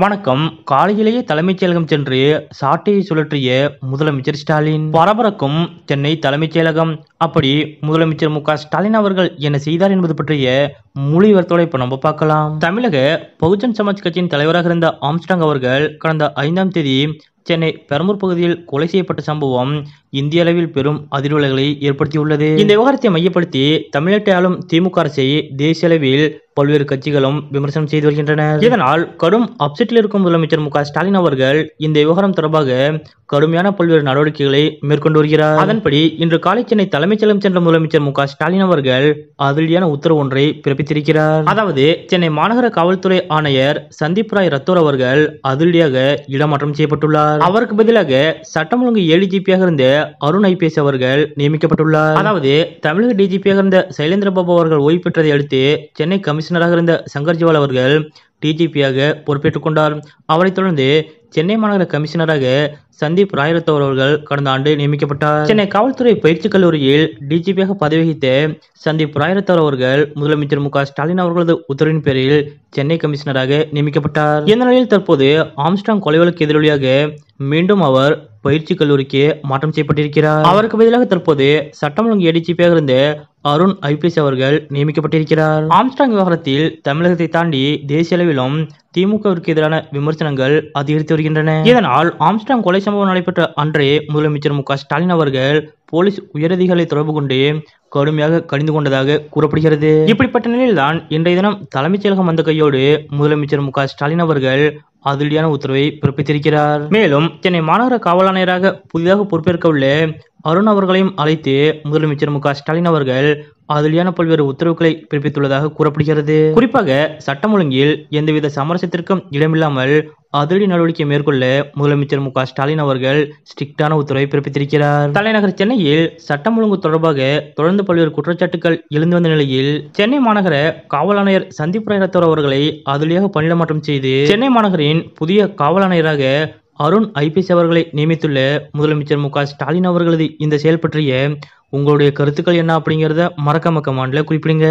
வணக்கம் காலையிலேயே தலைமைச் செயலகம் சென்று சாட்டையை சுழற்றிய முதலமைச்சர் ஸ்டாலின் பரபரக்கும் சென்னை தலைமைச் செயலகம் அப்படி முதலமைச்சர் மு ஸ்டாலின் அவர்கள் என்ன செய்தார் என்பது பற்றிய மொழிவரத்தோட இப்போ நம்ம பார்க்கலாம் தமிழக பகுஜன் சமாஜ் கட்சியின் தலைவராக இருந்த ஆம்ஸ்டாங் அவர்கள் கடந்த ஐந்தாம் தேதி சென்னை பெரம்பூர் பகுதியில் கொலை செய்யப்பட்ட சம்பவம் இந்திய அளவில் பெரும் அதிர்வலைகளை ஏற்படுத்தியுள்ளது இந்த விவகாரத்தை மையப்படுத்தி தமிழ்நாட்டை ஆளும் திமுக அரசை தேசிய அளவில் பல்வேறு கட்சிகளும் விமர்சனம் செய்து வருகின்றன இதனால் கடும் அப்செட்டில் இருக்கும் முதலமைச்சர் மு ஸ்டாலின் அவர்கள் இந்த விவகாரம் தொடர்பாக கடுமையான பல்வேறு நடவடிக்கைகளை மேற்கொண்டு வருகிறார் அதன்படி இன்று காலை சென்னை தலைமைச் செயலம் சென்ற முதலமைச்சர் மு ஸ்டாலின் அவர்கள் அதிரடியான உத்தரவு ஒன்றை பிறப்பித்திருக்கிறார் அதாவது சென்னை மாநகர காவல்துறை ஆணையர் சந்தீப் ராய் ரத்தோர் அவர்கள் அதிரடியாக இடமாற்றம் செய்யப்பட்டுள்ளார் அவருக்கு பதிலாக சட்டம் ஒழுங்கு ஏடிஜிபியாக இருந்த அருண் ஐபிஎஸ் அவர்கள் நியமிக்கப்பட்டுள்ளார் அதாவது தமிழக டிஜிபியாக இருந்த சைலேந்திர பாபு அவர்கள் ஓய்வு பெற்றதை அடுத்து சென்னை கமிஷனராக இருந்த சங்கர் ஜிவால் அவர்கள் டிஜிபியாக பொறுப்பேற்றுக் கொண்டார் அவரைத் தொடர்ந்து சென்னை மாநகர கமிஷனராக சந்தீப் ராயரத்தோர் அவர்கள் கடந்த ஆண்டு நியமிக்கப்பட்டார் சென்னை காவல்துறை பயிற்சி கல்லூரியில் டிஜிபியாக பதவி வகித்த சந்தீப் ராயரத்தோர் அவர்கள் முதலமைச்சர் மு ஸ்டாலின் அவர்களது உத்தரவின் பேரில் சென்னை கமிஷனராக நியமிக்கப்பட்டார் இந்த நிலையில் தற்போது ஆம்ஸ்டாங் கொலை எதிரொலியாக மீண்டும் அவர் பயிற்சி கல்லூரிக்கு மாற்றம் செய்யப்பட்டிருக்கிறார் அவருக்கு பதிலாக தற்போது சட்டம் ஒழுங்கு ஏடிஜிபியாக இருந்த அருண் ஐபிஎஸ் அவர்கள் நியமிக்கப்பட்டிருக்கிறார் ஆம்ஸ்டாங் விவகாரத்தில் தமிழகத்தை தாண்டி தேசிய அளவிலும் திமுகவிற்கு எதிரான விமர்சனங்கள் அதிகரித்து வருகின்றன இதனால் ஆம்ஸ்டாங் கொலை சம்பவம் நடைபெற்ற அன்றே முதலமைச்சர் மு ஸ்டாலின் அவர்கள் போலீஸ் உயரதிகளை தொடர்பு கொண்டு கடுமையாக கடிந்து கொண்டதாக கூறப்படுகிறது இப்படிப்பட்ட நிலையில்தான் இன்றைய தினம் தலைமைச் செயலகம் வந்த கையோடு முதலமைச்சர் மு ஸ்டாலின் அவர்கள் அதிரடியான உத்தரவை பிறப்பித்திருக்கிறார் மேலும் சென்னை மாநகர காவல் ஆணையராக புதிதாக பொறுப்பேற்க உள்ள அருண் அவர்களையும் அழைத்து முதலமைச்சர் மு ஸ்டாலின் அவர்கள் அதிலியான பல்வேறு உத்தரவுகளை பிறப்பித்துள்ளதாக கூறப்படுகிறது குறிப்பாக சட்டம் ஒழுங்கில் எந்தவித சமரசத்திற்கும் இடமில்லாமல் அதிரடி நடவடிக்கை மேற்கொள்ள முதலமைச்சர் மு ஸ்டாலின் அவர்கள் ஸ்ட்ரிக்டான உத்தரவை பிறப்பித்திருக்கிறார் தலைநகர் சென்னையில் சட்டம் ஒழுங்கு தொடர்பாக தொடர்ந்து பல்வேறு குற்றச்சாட்டுகள் எழுந்து வந்த நிலையில் சென்னை மாநகர காவல் ஆணையர் சந்தீப் ரத்தோர் அவர்களை அதிரடியாக மாற்றம் செய்து சென்னை மாநகரின் புதிய காவல் ஆணையராக அருண் ஐபிஎஸ் அவர்களை நியமித்துள்ள முதலமைச்சர் மு ஸ்டாலின் அவர்களது இந்த செயல் பற்றிய உங்களுடைய கருத்துக்கள் என்ன அப்படிங்கிறத மறக்காம கமாண்டில் குறிப்பிடுங்க